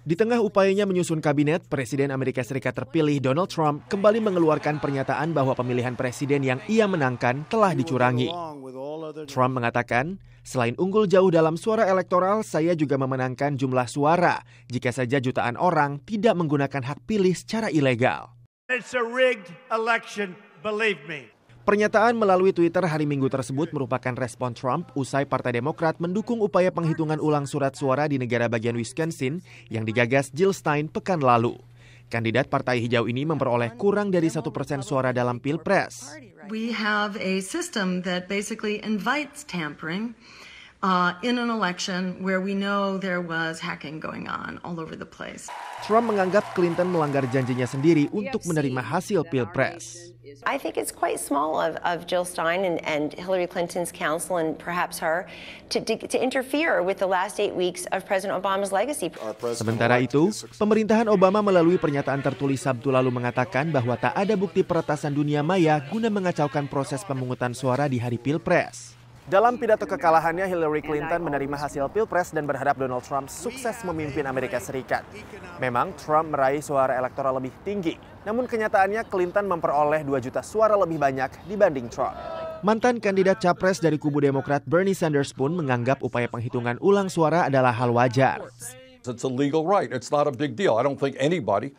Di tengah upayanya menyusun kabinet, Presiden Amerika Serikat terpilih Donald Trump kembali mengeluarkan pernyataan bahwa pemilihan presiden yang ia menangkan telah dicurangi. Trump mengatakan, selain unggul jauh dalam suara elektoral, saya juga memenangkan jumlah suara jika saja jutaan orang tidak menggunakan hak pilih secara ilegal. Pernyataan melalui Twitter hari Minggu tersebut merupakan respon Trump usai Partai Demokrat mendukung upaya penghitungan ulang surat suara di negara bagian Wisconsin yang digagas Jill Stein pekan lalu. Kandidat Partai Hijau ini memperoleh kurang dari satu persen suara dalam pilpres. We have a system that basically invites tampering uh, in an election where we know there was hacking going on all over the place. Trump menganggap Clinton melanggar janjinya sendiri untuk menerima hasil pilpres. I think it's quite small of, of Jill Stein and, and Hillary Clinton's counsel and perhaps her to, to, to interfere with the last eight weeks of President Obama's legacy. Sementara itu, pemerintahan Obama melalui pernyataan tertulis Sabtu lalu mengatakan bahwa tak ada bukti peretasan dunia maya guna mengacaukan proses pemungutan suara di hari Pilpres. Dalam pidato kekalahannya, Hillary Clinton menerima hasil pilpres dan berharap Donald Trump sukses memimpin Amerika Serikat. Memang Trump meraih suara elektoral lebih tinggi, namun kenyataannya Clinton memperoleh 2 juta suara lebih banyak dibanding Trump. Mantan kandidat capres dari kubu Demokrat Bernie Sanders pun menganggap upaya penghitungan ulang suara adalah hal wajar. It's a legal right. It's not a big deal. I don't think anybody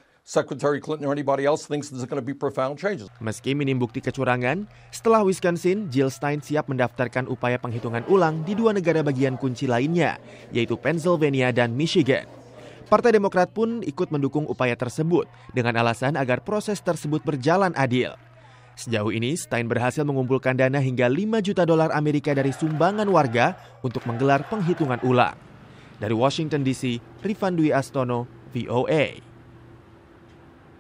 Meski minim bukti kecurangan, setelah Wisconsin, Jill Stein siap mendaftarkan upaya penghitungan ulang di dua negara bagian kunci lainnya, yaitu Pennsylvania dan Michigan. Partai Demokrat pun ikut mendukung upaya tersebut dengan alasan agar proses tersebut berjalan adil. Sejauh ini, Stein berhasil mengumpulkan dana hingga 5 juta dolar Amerika dari sumbangan warga untuk menggelar penghitungan ulang. Dari Washington DC, Rifan Dwi Astono, VOA.